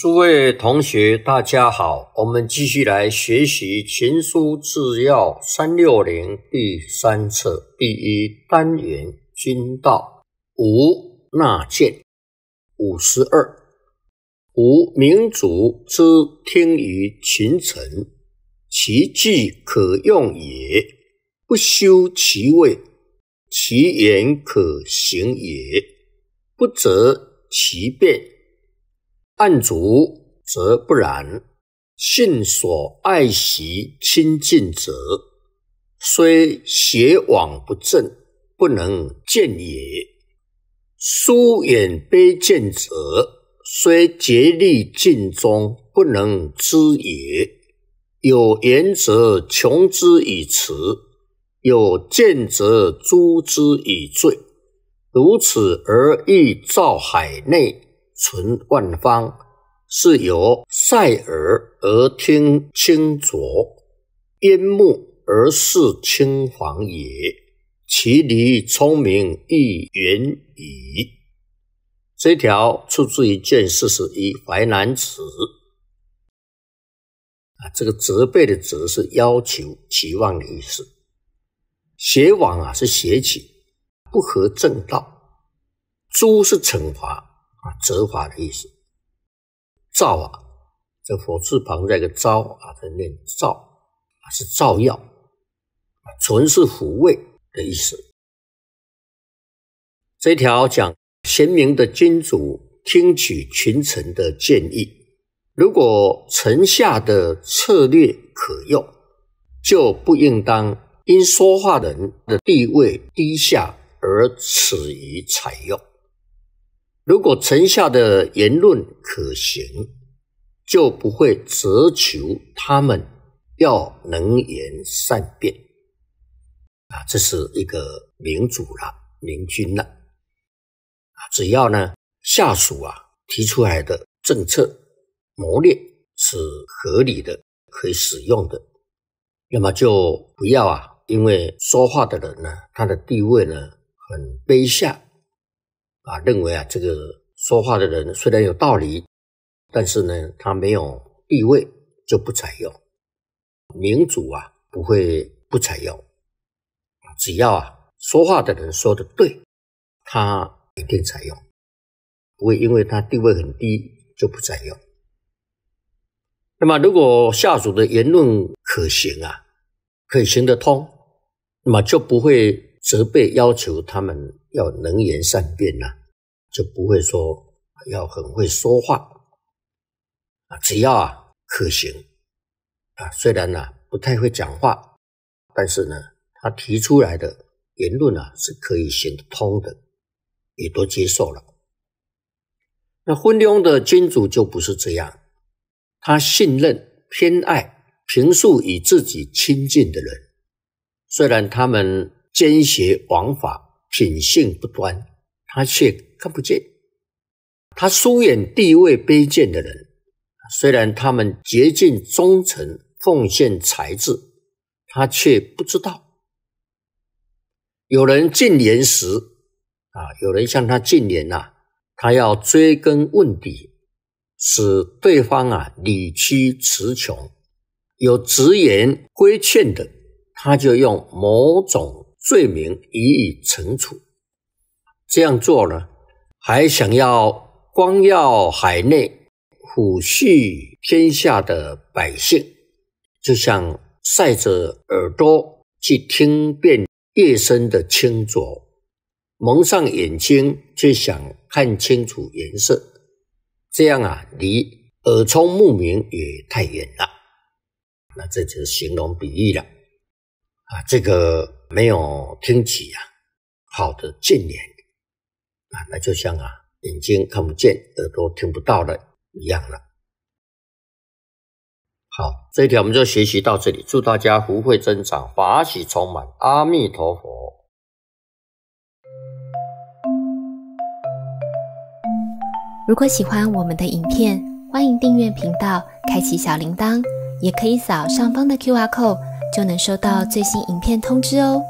诸位同学，大家好！我们继续来学习《秦书制药三六零第三册第一单元“君道无纳谏”五十二。吾明主之听于群臣，其计可用也；不修其位，其言可行也；不择其辩。暗足则不然，信所爱习亲近者，虽邪枉不正，不能见也；疏远卑贱者，虽竭力尽忠，不能知也。有言则穷之以辞，有见则诛之以罪，如此而欲造海内。存万方，是由塞耳而听清浊，因目而视青黄也。其离聪明亦远矣。这条出自一件事一淮南子》啊。这个责备的责是要求、期望的意思。邪妄啊是邪气，不合正道。诛是惩罚。啊，责罚的意思。照啊，这火字旁在个“昭”啊，它念照啊，是照耀。纯是抚慰的意思。这条讲贤明的君主听取群臣的建议，如果臣下的策略可用，就不应当因说话人的地位低下而耻于采用。如果臣下的言论可行，就不会责求他们要能言善辩啊！这是一个民主了、明君了啊！只要呢下属啊提出来的政策谋略是合理的、可以使用的，那么就不要啊，因为说话的人呢，他的地位呢很卑下。啊，认为啊，这个说话的人虽然有道理，但是呢，他没有地位就不采用。民主啊，不会不采用。只要啊，说话的人说的对，他一定采用，不会因为他地位很低就不采用。那么，如果下属的言论可行啊，可以行得通，那么就不会。责备要求他们要能言善辩呢，就不会说要很会说话啊，只要啊可行啊，虽然呢不太会讲话，但是呢他提出来的言论啊是可以行得通的，也都接受了。那昏庸的君主就不是这样，他信任偏爱平素与自己亲近的人，虽然他们。奸邪枉法、品性不端，他却看不见；他疏远地位卑贱的人，虽然他们竭尽忠诚、奉献才智，他却不知道。有人进言时，啊，有人向他进言呐，他要追根问底，使对方啊理屈词穷。有直言规劝的，他就用某种。罪名予以惩处，这样做呢，还想要光耀海内、抚恤天下的百姓，就像塞着耳朵去听遍夜深的清浊，蒙上眼睛却想看清楚颜色，这样啊，离耳聪目明也太远了。那这就是形容比喻了啊，这个。没有听起呀，好的经言啊，那就像啊眼睛看不见，耳朵听不到了一样了。好，这一条我们就学习到这里。祝大家福慧增长，法喜充满。阿弥陀佛。如果喜欢我们的影片，欢迎订阅频道，开启小铃铛，也可以扫上方的 Q R code。就能收到最新影片通知哦。